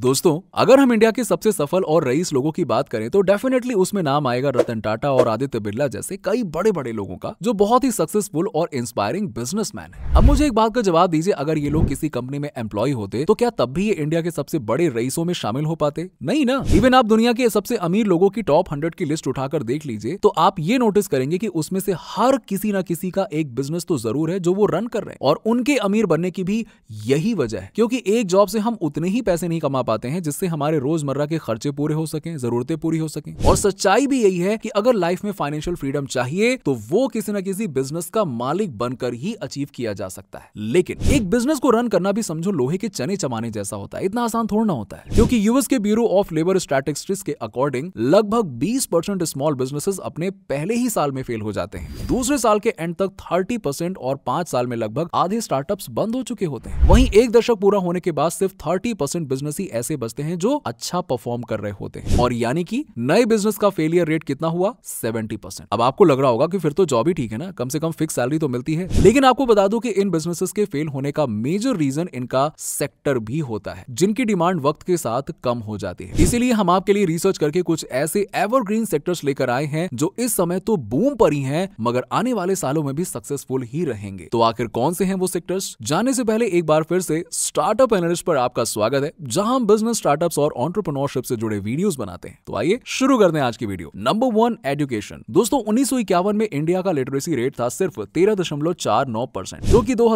दोस्तों अगर हम इंडिया के सबसे सफल और रईस लोगों की बात करें तो डेफिनेटली उसमें नाम आएगा रतन टाटा और आदित्य बिरला जैसे कई बड़े बड़े लोगों का जो बहुत ही सक्सेसफुल और इंस्पायरिंग बिजनेसमैन है अब मुझे एक बात का जवाब दीजिए अगर ये लोग किसी कंपनी में एम्प्लॉय होते तो क्या तब भी ये इंडिया के सबसे बड़े रईसों में शामिल हो पाते नहीं ना इवन आप दुनिया के सबसे अमीर लोगों की टॉप हंड्रेड की लिस्ट उठाकर देख लीजिए तो आप ये नोटिस करेंगे की उसमें से हर किसी न किसी का एक बिजनेस तो जरूर है जो वो रन कर रहे हैं और उनके अमीर बनने की भी यही वजह है क्योंकि एक जॉब से हम उतने ही पैसे नहीं कमा पाते हैं जिससे हमारे रोजमर्रा के खर्चे पूरे हो सकें जरूरतें पूरी हो सकें और सच्चाई भी यही है कि अगर लाइफ में फाइनेंशियल फ्रीडम चाहिए तो वो किसी न किसी बिजनेस का मालिक बनकर ही अचीव किया जा सकता है लेकिन एक बिजनेस को रन करना भी समझो लोहे के चने चमाने जैसा होता है इतना आसान थोड़ा ना होता है क्योंकि यूएस के ब्यूरो ऑफ लेबर स्टैटिस्टिक्स के अकॉर्डिंग लगभग 20 परसेंट स्मॉल बिजनेसेस अपने पहले ही साल में फेल हो जाते हैं दूसरे साल के एंड तक 30 परसेंट और पांच साल में लगभग आधे स्टार्टअप्स बंद हो चुके होते हैं वहीं एक दशक पूरा होने के बाद सिर्फ 30 परसेंट बिजनेस ही ऐसे बचते हैं जो अच्छा परफॉर्म कर रहे होते हैं और यानी कि नए बिजनेस का फेलियर रेट कितना हुआ सेवेंटी अब आपको लग रहा होगा कि फिर तो जॉब ही ठीक है ना कम से कम फिक्स सैलरी तो मिलती है लेकिन आपको बता दू की इन बिजनेसेस के फेल होने का मेजर रीजन इनका सेक्टर भी होता है जिनकी डिमांड वक्त के साथ कम हो जाती है इसीलिए हम आपके लिए रिसर्च करके कुछ ऐसे एवरग्रीन सेक्टर्स लेकर आए हैं जो इस समय तो बूम पर ही है मगर आने वाले सालों में भी सक्सेसफुल ही रहेंगे तो आखिर कौन से हैं वो सेक्टर्स जाने से पहले एक बार फिर से स्टार्टअप एनालिस्ट पर आपका स्वागत है जहां बिजनेस स्टार्टअप्स और ऑन्टरप्रनोरशिप से जुड़े वीडियोस बनाते हैं तो आइए शुरू करते हैं आज की वीडियो नंबर वन एजुकेशन दोस्तों उन्नीस में इंडिया का लिटरेसी रेट था सिर्फ तेरह दशमलव चार नौ परसेंट जो की दो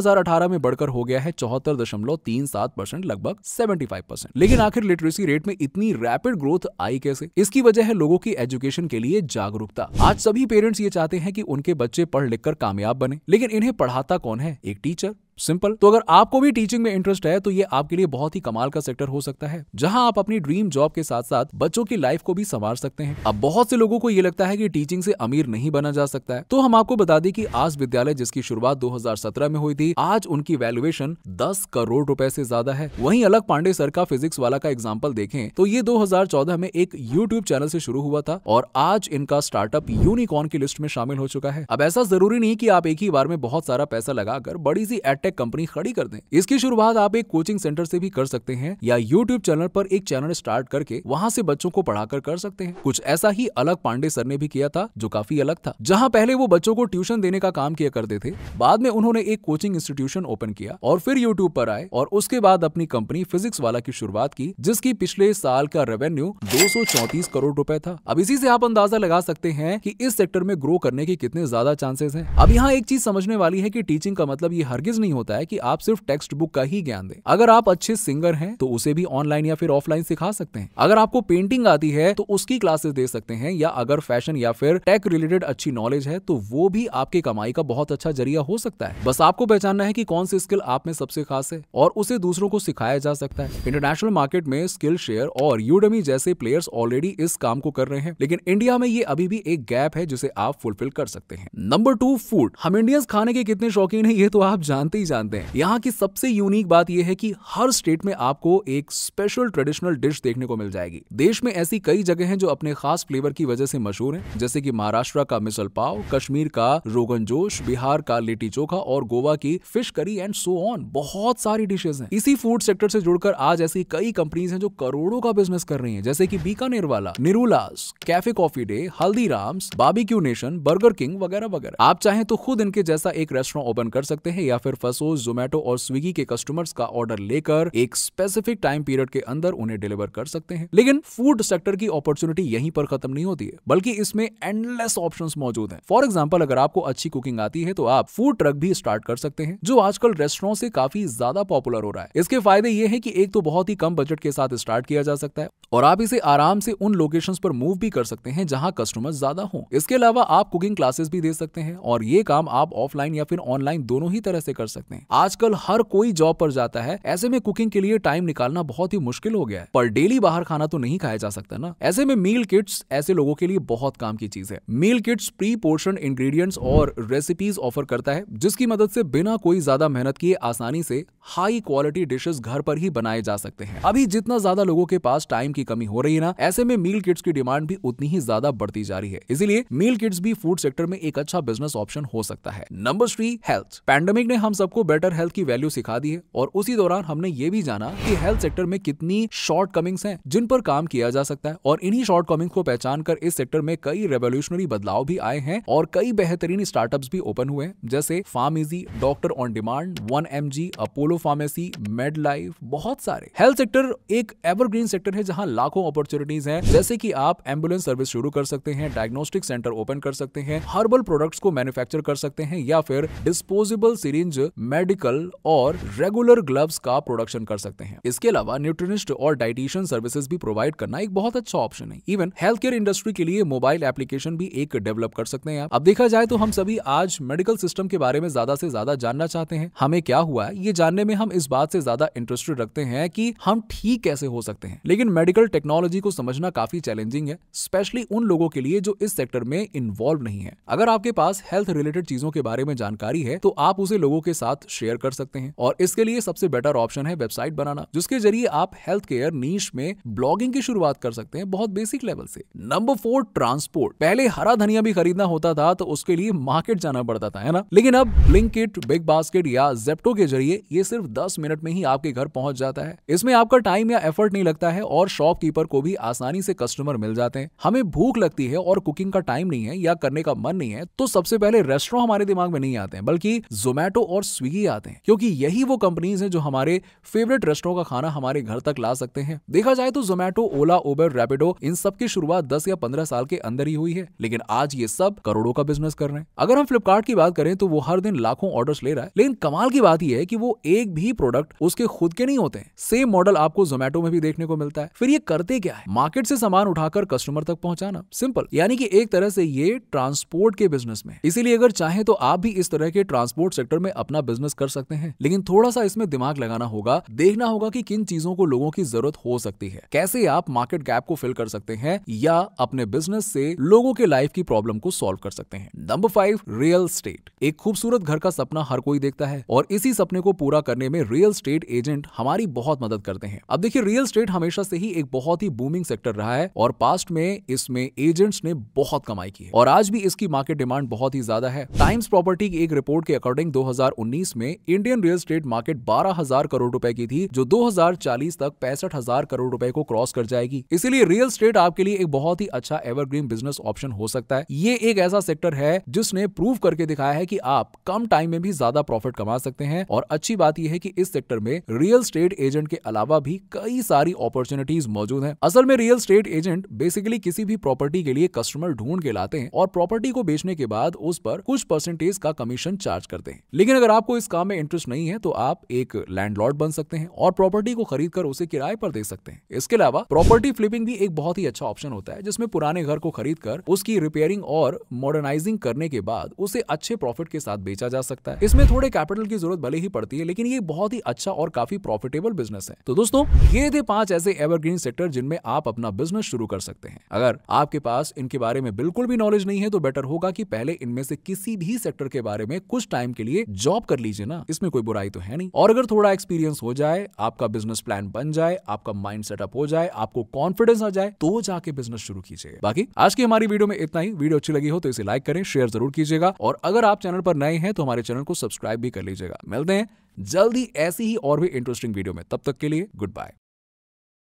में बढ़कर हो गया है चौहत्तर दशमलव तीन सात परसेंट लगभग सेवेंटी परसेंट लेकिन आखिर लिटरेसी रेट में इतनी रैपिड ग्रोथ आई कैसे इसकी वजह है लोगों की एजुकेशन के लिए जागरूकता आज सभी पेरेंट्स ये चाहते हैं कि उनके बच्चे पढ़ लिख कर कामयाब बने लेकिन इन्हें पढ़ाता कौन है एक टीचर सिंपल तो अगर आपको भी टीचिंग में इंटरेस्ट है तो ये आपके लिए बहुत ही कमाल का सेक्टर हो सकता है जहां आप अपनी ड्रीम जॉब के साथ साथ बच्चों की लाइफ को भी संवार सकते हैं अब बहुत से लोगों को ये लगता है कि टीचिंग से अमीर नहीं बना जा सकता है तो हम आपको बता दें कि आज विद्यालय जिसकी शुरुआत 2017 में हुई थी आज उनकी वैल्यूएशन 10 करोड़ रुपए से ज्यादा है वहीं अलग पांडे सर का फिजिक्स वाला का एग्जाम्पल देखें तो ये 2014 में एक यूट्यूब चैनल से शुरू हुआ था और आज इनका स्टार्टअप यूनिकॉर्न की लिस्ट में शामिल हो चुका है अब ऐसा जरूरी नहीं की आप एक ही बार में बहुत सारा पैसा लगाकर बड़ी सी एट एडटेक कंपनी खड़ी कर दें इसकी शुरुआत आप एक कोचिंग सेंटर से भी कर सकते हैं या यूट्यूब चैनल पर एक चैनल स्टार्ट करके वहाँ से बच्चों को पढ़ाकर कर सकते हैं कुछ ऐसा ही अलग पांडे सर ने भी किया था जो काफी अलग था जहाँ पहले वो बच्चों को ट्यूशन देने का काम किया करते थे बाद में उन्होंने एक कोचिंग इंस्टीट्यूशन ओपन किया और फिर यूट्यूब पर आए और उसके बाद अपनी कंपनी फिजिक्स वाला की शुरुआत की जिसकी पिछले साल का रेवेन्यू दो करोड़ रूपए था अब इसी से आप अंदाजा लगा सकते हैं कि इस सेक्टर में ग्रो करने के कितने ज्यादा चांसेस हैं अब यहाँ एक चीज समझने वाली है कि टीचिंग का मतलब ये हरगिज नहीं होता है कि आप सिर्फ टेक्स्ट बुक का ही ज्ञान दें अगर आप अच्छे सिंगर हैं तो उसे भी ऑनलाइन या फिर ऑफलाइन सिखा सकते हैं अगर आपको पेंटिंग आती है तो उसकी क्लासेस दे सकते हैं या अगर फैशन या फिर टेक रिलेटेड अच्छी नॉलेज है तो वो भी आपकी कमाई का बहुत अच्छा जरिया हो सकता है बस आपको पहचानना है कि कौन सी स्किल आप में सबसे खास है और उसे दूसरों को सिखाया जा सकता है इंटरनेशनल मार्केट में स्किल शेयर और यूडमी जैसे प्लेयर्स ऑलरेडी इस काम को कर रहे हैं लेकिन इंडिया में ये अभी भी एक गैप है जिसे आप फुलफिल कर सकते हैं नंबर टू फूड हम इंडियंस खाने के कितने शौकीन है ये तो आप जानते ही ही जानते हैं यहाँ की सबसे यूनिक बात यह है कि हर स्टेट में आपको एक स्पेशल ट्रेडिशनल डिश देखने को मिल जाएगी देश में ऐसी कई जगह हैं जो अपने खास फ्लेवर की वजह से मशहूर हैं जैसे कि महाराष्ट्र का मिसल पाव कश्मीर का रोगन जोश बिहार का लिट्टी चोखा और गोवा की fish curry and so on बहुत सारी डिशेज हैं इसी फूड सेक्टर से जुड़कर आज ऐसी कई कंपनीज हैं जो करोड़ों का बिजनेस कर रही हैं जैसे कि बीकानेर वाला Nirulas Cafe Coffee Day Haldirams बाबी नेशन बर्गर किंग वगैरह वगैरह आप चाहें तो खुद इनके जैसा एक रेस्टोरेंट ओपन कर सकते हैं या फिर फर्स्ट जोमैटो जोमेटो और स्विगी के कस्टमर्स का ऑर्डर लेकर एक स्पेसिफिक टाइम पीरियड के अंदर उन्हें डिलीवर कर सकते हैं लेकिन फूड सेक्टर की अपॉर्चुनिटी यहीं पर खत्म नहीं होती है बल्कि इसमें एंडलेस ऑप्शन मौजूद है फॉर एग्जाम्पल अगर आपको अच्छी कुकिंग आती है तो आप फूड ट्रक भी स्टार्ट कर सकते हैं जो आजकल रेस्टोरेंट से काफी ज्यादा पॉपुलर हो रहा है इसके फायदे ये है कि एक तो बहुत ही कम बजट के साथ स्टार्ट किया जा सकता है और आप इसे आराम से उन लोकेशंस पर मूव भी कर सकते हैं जहां कस्टमर्स ज्यादा हों इसके अलावा आप कुकिंग क्लासेस भी दे सकते हैं और ये काम आप ऑफलाइन या फिर ऑनलाइन दोनों ही तरह से कर सकते हैं आजकल हर कोई जॉब पर जाता है ऐसे में कुकिंग के लिए टाइम निकालना बहुत ही मुश्किल हो गया है पर डेली बाहर खाना तो नहीं खाया जा सकता ना ऐसे में मील किट्स ऐसे लोगों के लिए बहुत काम की चीज है meal kits pre portion ingredients और रेसिपीज ऑफर करता है जिसकी मदद से बिना कोई ज्यादा मेहनत किए आसानी से हाई क्वालिटी डिशेस घर पर ही बनाए जा सकते हैं अभी जितना ज्यादा लोगों के पास टाइम की की कमी हो रही है ना ऐसे में मील किट्स की डिमांड भी उतनी ही ज्यादा बढ़ती जा रही है इसीलिए मील किट्स भी फूड सेक्टर में एक अच्छा बिजनेस ऑप्शन हो सकता है नंबर थ्री हेल्थ पैंडेमिक ने हम सबको बेटर हेल्थ की वैल्यू सिखा दी है और उसी दौरान हमने ये भी जाना कि हेल्थ सेक्टर में कितनी शॉर्ट कमिंग्स हैं जिन पर काम किया जा सकता है और इन्हीं शॉर्ट कमिंग्स को पहचान कर इस सेक्टर में कई रेवोल्यूशनरी बदलाव भी आए हैं और कई बेहतरीन स्टार्टअप्स भी ओपन हुए हैं जैसे PharmEasy doctor on demand one M Apollo pharmacy Medlife बहुत सारे हेल्थ सेक्टर एक एवरग्रीन सेक्टर है जहां लाखों अपॉर्चुनिटीज है जैसे की आप एम्बुलेंस सर्विस शुरू कर सकते हैं डायग्नोस्टिक सेंटर ओपन कर सकते हैं हर्बल प्रोडक्ट्स को मैन्युफैक्चर कर सकते हैं या फिर डिस्पोजेबल सीरेंज मेडिकल और रेगुलर ग्लव्स का प्रोडक्शन कर सकते हैं इसके अलावा न्यूट्रिनिस्ट और डाइटिशियन सर्विसेज भी प्रोवाइड करना एक बहुत अच्छा ऑप्शन है इवन हेल्थ केयर इंडस्ट्री के लिए मोबाइल एप्लीकेशन भी एक डेवलप कर सकते हैं अब देखा जाए तो हम सभी आज मेडिकल सिस्टम के बारे में ज्यादा से ज्यादा जानना चाहते हैं हमें क्या हुआ है ये जानने में हम इस बात से ज्यादा इंटरेस्टेड रखते हैं कि हम ठीक कैसे हो सकते हैं लेकिन मेडिकल मेडिकल टेक्नोलॉजी को समझना काफी चैलेंजिंग है स्पेशली उन लोगों के लिए जो इस सेक्टर में इन्वॉल्व नहीं है अगर आपके पास हेल्थ रिलेटेड चीजों के बारे में जानकारी है तो आप उसे लोगों के साथ शेयर कर सकते हैं और इसके लिए सबसे बेटर ऑप्शन है वेबसाइट बनाना जिसके जरिए आप हेल्थ केयर नीच में ब्लॉगिंग की शुरुआत कर सकते हैं बहुत बेसिक लेवल से नंबर फोर ट्रांसपोर्ट पहले हरा धनिया भी खरीदना होता था तो उसके लिए मार्केट जाना पड़ता था है ना लेकिन अब ब्लिंकिट बिग बास्केट या जेप्टो के जरिए ये सिर्फ दस मिनट में ही आपके घर पहुंच जाता है इसमें आपका टाइम या एफर्ट नहीं लगता है और शॉपकीपर को भी आसानी से कस्टमर मिल जाते हैं हमें भूख लगती है और कुकिंग का टाइम नहीं है या करने का मन नहीं है तो सबसे पहले रेस्टोरेंट हमारे दिमाग में नहीं आते हैं बल्कि जोमेटो और स्विगी आते हैं क्योंकि यही वो कंपनीज हैं जो हमारे फेवरेट रेस्टोरों का खाना हमारे घर तक ला सकते हैं देखा जाए तो जोमेटो ओला उबर रेपिडो इन सब की शुरुआत दस या पंद्रह साल के अंदर ही हुई है लेकिन आज ये सब करोड़ों का बिजनेस कर रहे हैं अगर हम फ्लिपकार्ट की बात करें तो वो हर दिन लाखों ऑर्डर्स ले रहा है लेकिन कमाल की बात यह है कि वो एक भी प्रोडक्ट उसके खुद के नहीं होते सेम मॉडल आपको जोमेटो में भी देखने को मिलता है फिर ये करते क्या है मार्केट से सामान उठाकर कस्टमर तक पहुंचाना सिंपल यानी कि एक तरह से ये ट्रांसपोर्ट के बिजनेस में इसीलिए अगर चाहे तो आप भी इस तरह के ट्रांसपोर्ट सेक्टर में अपना बिजनेस कर सकते हैं लेकिन थोड़ा सा इसमें दिमाग लगाना होगा देखना होगा कि किन चीजों को लोगों की जरूरत हो सकती है कैसे आप मार्केट गैप को फिल कर सकते हैं या अपने बिजनेस से लोगों के लाइफ की प्रॉब्लम को सॉल्व कर सकते हैं नंबर फाइव रियल स्टेट एक खूबसूरत घर का सपना हर कोई देखता है और इसी सपने को पूरा करने में रियल स्टेट एजेंट हमारी बहुत मदद करते हैं अब देखिए रियल स्टेट हमेशा से ही एक एक बहुत ही बूमिंग सेक्टर रहा है और पास्ट में इसमें एजेंट्स ने बहुत कमाई की है और आज भी इसकी मार्केट डिमांड बहुत ही ज्यादा है टाइम्स प्रॉपर्टी की एक रिपोर्ट के अकॉर्डिंग 2019 में Indian real estate market 12000 crore रुपए की थी जो 2040 तक पैंसठ करोड़ रुपए को क्रॉस कर जाएगी इसीलिए रियल स्टेट आपके लिए एक बहुत ही अच्छा एवरग्रीन बिजनेस ऑप्शन हो सकता है ये एक ऐसा सेक्टर है जिसने प्रूव करके दिखाया है की आप कम टाइम में भी ज्यादा प्रॉफिट कमा सकते हैं और अच्छी बात यह है की इस सेक्टर में रियल स्टेट एजेंट के अलावा भी कई सारी अपॉर्चुनिटीज मौजूद है असल में रियल स्टेट एजेंट बेसिकली किसी भी प्रॉपर्टी के लिए कस्टमर ढूंढ के लाते हैं और प्रॉपर्टी को बेचने के बाद उस पर कुछ परसेंटेज का कमीशन चार्ज करते हैं लेकिन अगर आपको इस काम में इंटरेस्ट नहीं है तो आप एक लैंडलॉर्ड बन सकते हैं और प्रॉपर्टी को खरीद कर उसे किराए पर दे सकते हैं इसके अलावा प्रॉपर्टी फ्लिपिंग भी एक बहुत ही अच्छा ऑप्शन होता है जिसमें पुराने घर को खरीद कर उसकी रिपेयरिंग और मॉडर्नाइजिंग करने के बाद उसे अच्छे प्रॉफिट के साथ बेचा जा सकता है इसमें थोड़े कैपिटल की जरूरत भले ही पड़ती है लेकिन ये बहुत ही अच्छा और काफी प्रॉफिटेबल बिजनेस है तो दोस्तों ये थे पांच ऐसे एवरग्रीन सेक्टर जिनमें आप अपना बिजनेस शुरू कर सकते हैं अगर आपके पास इनके बारे में बिल्कुल भी नॉलेज नहीं है तो बेटर होगा कि पहले इनमें से किसी भी सेक्टर के बारे में कुछ टाइम के लिए जॉब कर लीजिए ना इसमें कोई बुराई तो है नहीं और अगर थोड़ा एक्सपीरियंस हो जाए आपका बिजनेस प्लान बन जाए आपका माइंड सेटअप हो जाए आपको कॉन्फिडेंस आ जाए तो जाके बिजनेस शुरू कीजिएगा बाकी आज की हमारी वीडियो में इतना ही वीडियो अच्छी लगी हो तो इसे लाइक करें शेयर जरूर कीजिएगा और अगर आप चैनल पर नए हैं तो हमारे चैनल को सब्सक्राइब भी कर लीजिएगा मिलते हैं जल्दी ऐसी ही और भी इंटरेस्टिंग वीडियो में तब तक के लिए गुड बाय